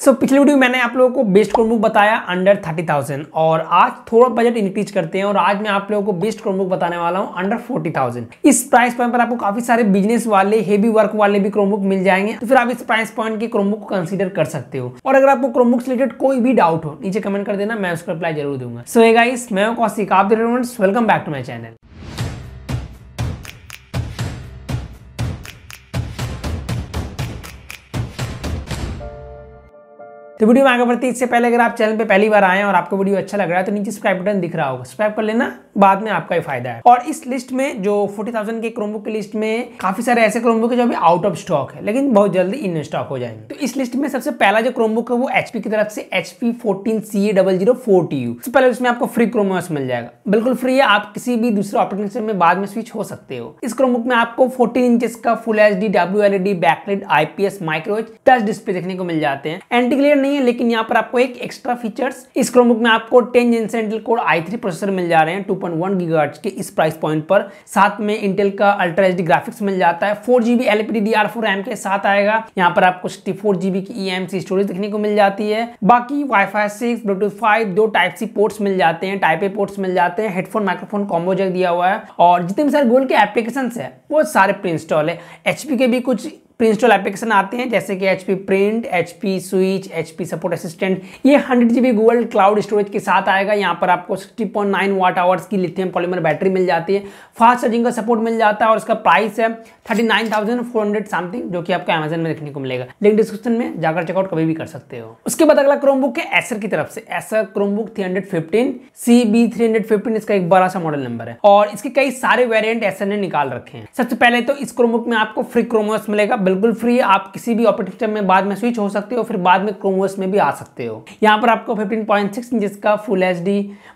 सो so, पिछले video में मैंने आप लोगों को बेस्ट क्रोमबुक बताया अंडर थर्टी थाउजेंड और आज थोड़ा बजट इंक्रीज करते हैं और आज मैं आप लोगों को बेस्ट क्रोमबुक बताने वाला हूँ अंडर फोर्टी थाउजेंड इस प्राइस पॉइंट पर आपको काफी सारे बिजनेस वाले हेवी वर्क वाले भी क्रोमबुक मिल जाएंगे तो फिर आप इस प्राइस पॉइंट के क्रोमबुक को कंसिडर कर सकते हो और अगर आपको क्रोमबुक से रिलेटेड कोई भी डाउट हो नीचे कमेंट कर देना मैं उसका रिप्लाई जरूर दूंगा सो so, गाइस मैं कौशिक आप welcome back to my channel तो वीडियो में आगे बढ़ती इससे पहले अगर आप चैनल पे पहली बार आए हैं और आपको वीडियो अच्छा लग रहा है तो नीचे सब्सक्राइब बटन दिख रहा होगा सब्सक्राइब कर लेना बाद में आपका ही फायदा है और इस लिस्ट में जो फोर्टी थाउजेंड के क्रोमबुक की लिस्ट में काफी सारे ऐसे क्रोमबुक है जो अभी आउट ऑफ स्टॉक है लेकिन बहुत जल्दी इन स्टॉक हो जाएंगे तो इस लिस्ट में सबसे पहला जो क्रोमबुक है वो एचपी की तरफ से H P fourteen C double zero four U पहले उसमें आपको फ्री क्रोमोस मिल जाएगा बिल्कुल फ्री है आप किसी भी दूसरे ऑपरेटिंग सिस्टम में बाद में स्विच हो सकते हो इस क्रोमबुक में आपको फोर्टीन इंचेस का full H D W L E D backlit IPS microedge touch display देखने को मिल जाते हैं एंटीग्लेयर नहीं नहीं है लेकिन यहाँ पर आपको एक एक्स्ट्रा फीचर्स इस क्रोमबुक में आपको ten central core I three processor मिल जा रहे हैं टू पॉइंट के इस प्राइस पॉइंट पर साथ में इंटेल का अल्ट्रा एच ग्राफिक्स मिल जाता है four GB LPD D R four RAM के साथ आएगा यहाँ पर आपको सिक्सटी फोर जीबी की ई e स्टोरेज देखने को मिल जाती है बाकी वाईफाई सिक्स ब्लूटूथ फाइव दो टाइप सी पोर्ट्स मिल जाते हैं टाइप ए पोर्ट्स मिल जाते हैं हेडफोन माइक्रोफोन कॉम्बो जैक दिया हुआ है और जितने भी सारे गोल के एप्लीकेशन है वो सारे प्री इंस्टॉल है एचपी के भी कुछ प्रिंस्टॉल एप्लीकेशन आते हैं जैसे कि H print H switch H support assistant ये hundred G Google cloud storage के साथ आएगा यहाँ पर आपको sixty point nine watt hours की लिथियम पॉलीमर बैटरी मिल जाती है फास्ट चार्जिंग का सपोर्ट मिल जाता है और इसका प्राइस है thirty nine thousand four hundred something जो कि आपको अमेजन में देखने को मिलेगा लिंक डिस्क्रिप्शन में जाकर चेकआउट कभी भी कर सकते हो उसके बाद अगला क्रोमबुक है एसर की तरफ से Acer Chromebook three hundred fifteen C B three hundred fifteen इसका एक बड़ा सा मॉडल नंबर है और इसके कई सारे वेरियंट एसर ने निकाल रखे हैं सबसे पहले तो इस क्रोमबुक में आपको फ्री क्रोमोस मिलेगा बिल्कुल फ्री है आप किसी भी ऑपरेटिंग सिस्टम में बाद में स्विच हो सकते हो फिर बाद में क्रोमोस में भी आ सकते हो यहाँ पर आपको 15.6 पॉइंट इंचज का full H D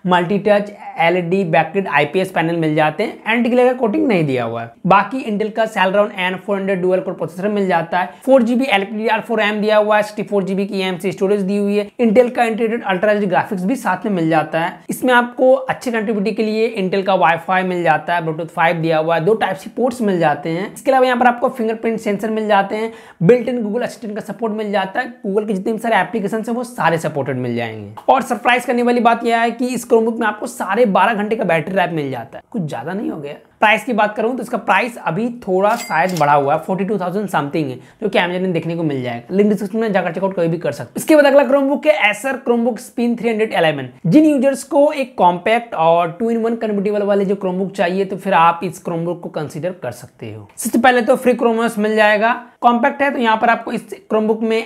multi touch L E D backlit IPS panel मिल जाते हैं एंड ग्लेयर का कोटिंग नहीं दिया हुआ है बाकी इंटेल का Celeron N four hundred dual core processor मिल जाता है four GB LPDR four RAM दिया हुआ है सिक्सटी फोर जीबी की एम स्टोरेज दी हुई है इंटेल का इंटीग्रेटेड अल्ट्रा एच ग्राफिक्स भी साथ में मिल जाता है इसमें आपको अच्छे कनेक्टिविटी के लिए इंटेल का वाईफाई मिल जाता है ब्लूटूथ फाइव दिया हुआ है दो टाइप सी पोर्ट्स मिल जाते हैं इसके अलावा यहाँ पर आपको फिंगरप्रिंट सेंसर मिल जाते हैं बिल्ट इन गूगल असिस्टेंट का सपोर्ट मिल जाता है गूगल के जितने भी सारे एप्लीकेशन है वो सारे सपोर्टेड मिल जाएंगे और सरप्राइज करने वाली बात यह है कि इस क्रोमबुक में आपको सारे बारह घंटे का बैटरी लाइफ मिल जाता है कुछ ज़्यादा नहीं हो गया प्राइस की बात करूं तो इसका प्राइस अभी थोड़ा शायद बढ़ा हुआ है फोर्टी टू थाउजेंड समथिंग है जो कि अमेजन देखने को मिल जाएगा लिंक डिस्क्रिप्शन में जाकर चेकआउट कोई भी कर सकते इसके बाद अगला क्रोमबुक है Acer Chromebook Spin three hundred eleven जिन यूजर्स को एक कॉम्पैक्ट और टू इन वन कन्वर्टेबल वाले जो क्रोमबुक चाहिए तो फिर आप इस क्रोमबुक को कंसिडर कर सकते हो सबसे पहले तो फ्री क्रोमोस मिल जाएगा कॉम्पैक्ट है तो यहाँ पर आपको इस क्रोमबुक में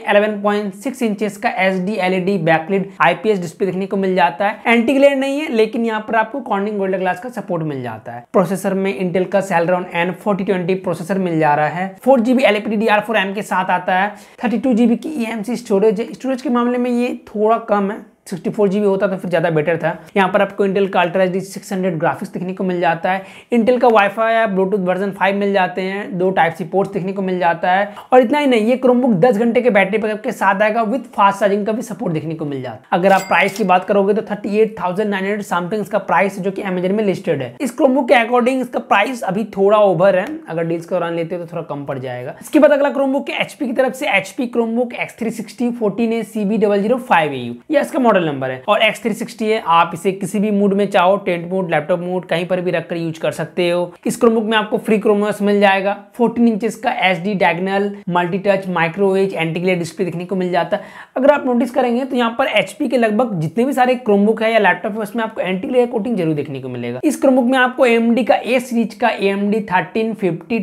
सिक्स इंचेस का H D L backlit IPS display देखने को मिल जाता है एंटी ग्लेयर नहीं है लेकिन यहाँ पर आपको कॉर्निंग गोल्ड ग्लास का सपोर्ट मिल जाता है प्रोसेसर में इंटेल का Celeron N forty twenty processor मिल जा रहा है four GB LPD D R four M के साथ आता है थर्टी टू जीबी की ई एम सी स्टोरेज है स्टोरेज के मामले में ये थोड़ा कम है सिक्सटी फोर जीबी होता तो फिर ज़्यादा बेटर था यहाँ पर आपको इंटेल का ultra H D six hundred graphics देखने को मिल जाता है इंटेल का वाईफाई या ब्लूटूथ वर्जन फाइव मिल जाते हैं दो टाइप सी पोर्ट्स देखने को मिल जाता है और इतना ही नहीं ये क्रोमबुक दस घंटे के बैटरी बैकअप के साथ आएगा विथ फास्ट चार्जिंग का भी सपोर्ट देखने को मिल जाता है अगर आप प्राइस की बात करोगे तो thirty eight thousand nine hundred something इसका प्राइस जो कि अमेजन में लिस्टेड है इस क्रोमबुक के अकॉर्डिंग इसका प्राइस अभी थोड़ा ओवर है अगर डील्स के दौरान लेते हो तो थोड़ा कम पड़ जाएगा इसके बाद अगला क्रोमबुक एचपी की तरफ से HP Chromebook X three sixty fourteen A C B double zero five A U या इसका मॉडल मॉडल नंबर है और एक्स है आप इसे किसी भी मूड में चाहो टेंट मूड लैपटॉप मूड कहीं पर भी रखकर यूज कर सकते हो इस क्रोमबुक में आपको फ्री क्रोमोस मिल जाएगा 14 इंचेस का H D diagonal multi touch microedge antiglare display देखने को मिल जाता है अगर आप नोटिस करेंगे तो यहाँ पर एचपी के लगभग जितने भी सारे क्रोमबुक है या लैपटॉप है उसमें आपको एंटीग्लेयर कोटिंग जरूर देखने को मिलेगा इस क्रोमबुक में आपको एम का ए सीरीज का A M D thirteen fifty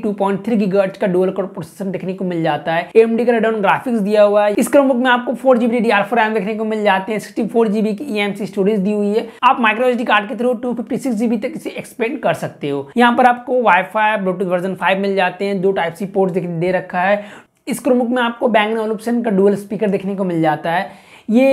का डुअल कोर प्रोसेसर देखने को मिल जाता है एम का रेडाउन ग्राफिक्स दिया हुआ है इस क्रोमबुक में आपको four GB D R four M देखने को मिल जाते हैं सिक्सटी फोर जीबी की ई e स्टोरेज दी हुई है आप माइक्रो एच कार्ड के through two fifty six GB तक इसे एक्सपेंड कर सकते हो यहाँ पर आपको वाईफाई ब्लूटूथ वर्जन फाइव मिल जाते हैं दो टाइप सी पोर्ट दे रखा है इस क्रमुक में आपको बैंगन ऑल का डुअल स्पीकर देखने को मिल जाता है ये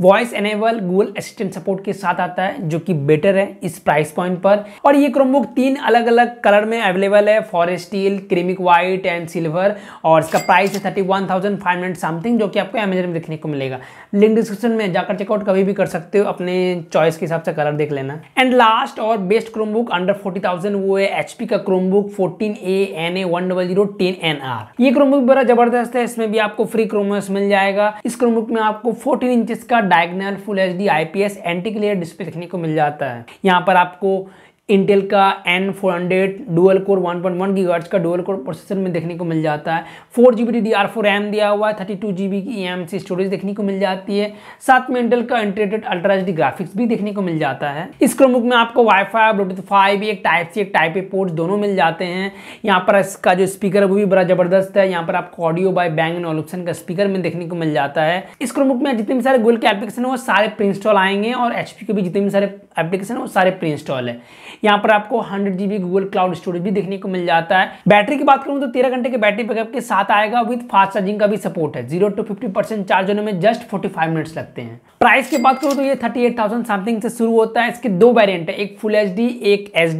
voice enable Google Assistant support के साथ आता है जो कि बेटर है इस प्राइस पॉइंट पर और ये क्रोमबुक तीन अलग अलग कलर में अवेलेबल है forest steel ceramic white and silver और इसका प्राइस है thirty one thousand five hundred something जो कि आपको अमेजन में देखने को मिलेगा लिंक डिस्क्रिप्शन में जाकर चेकआउट कभी भी कर सकते हो अपने चॉइस के हिसाब से कलर देख लेना एंड लास्ट और best Chromebook under forty thousand वो है एच का Chromebook fourteen A N A one double zero ten N R ये क्रोमबुक बड़ा जबरदस्त है इसमें भी आपको फ्री क्रोमोस मिल जाएगा इस क्रोमबुक में आपको फोर्टीन इंचेस का diagonal full H D I P S anti glare display देखने को मिल जाता है यहाँ पर आपको इंटेल का N four hundred dual core one point one gigahertz का डुअल कोर प्रोसेसर में देखने को मिल जाता है four G B D R four RAM दिया हुआ है थर्टी टू जी बी की एम सी स्टोरेज देखने को मिल जाती है साथ में इंटेल का integrated ultra H D graphics भी देखने को मिल जाता है इस क्रोमबुक में आपको वाईफाई ब्लूटूथ फाइव एक टाइप सी एक टाइप ए पोर्ट्स दोनों मिल जाते हैं यहाँ पर इसका जो स्पीकर है वो भी बड़ा जबरदस्त है यहाँ पर आपको audio by Bang and Olufsen का स्पीकर में देखने को मिल जाता है इस क्रोमबुक में जितने भी सारे गूगल के एप्लीकेशन है वो सारे प्री इंस्टॉल आएंगे और एच के भी जितने भी सारे एप्लीकेशन है वो सारे प्री इंस्टॉल है यहाँ पर आपको hundred GB Google cloud storage भी देखने को मिल जाता है बैटरी की बात करूँ तो तेरह घंटे के बैटरी बैकअप के साथ आएगा विद फास्ट चार्जिंग का भी सपोर्ट है zero to fifty percent charge होने में जस्ट फोर्टी फाइव मिनट्स लगते हैं प्राइस की बात करूँ तो ये थर्टी एट थाउजेंड समथिंग से शुरू होता है इसके दो वेरियंट है एक फुल एच डी एक एच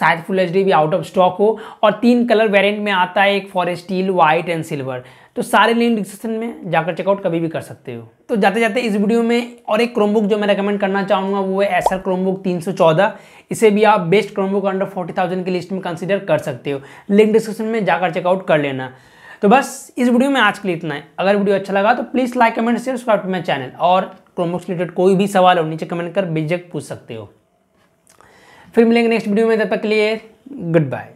शायद फुल एच डी भी आउट ऑफ स्टॉक हो और तीन कलर वेरियंट में आता है एक forest steel white and silver तो सारे लिंक डिस्क्रिप्शन में जाकर चेकआउट कभी भी कर सकते हो तो जाते जाते इस वीडियो में और एक क्रोमबुक जो मैं रेकमेंड करना चाहूँगा वो है एसर क्रोमबुक 314 इसे भी आप बेस्ट क्रोमबुक अंडर 40,000 की लिस्ट में कंसीडर कर सकते हो लिंक डिस्क्रिप्शन में जाकर चेकआउट कर लेना तो बस इस वीडियो में आज के लिए इतना है अगर वीडियो अच्छा लगा तो please like comment share subscribe to my channel और क्रोमबुक से रिलेटेड कोई भी सवाल हो नीचे कमेंट कर बेझक पूछ सकते हो फिर मिलेंगे नेक्स्ट वीडियो में तब तक के लिए गुड बाय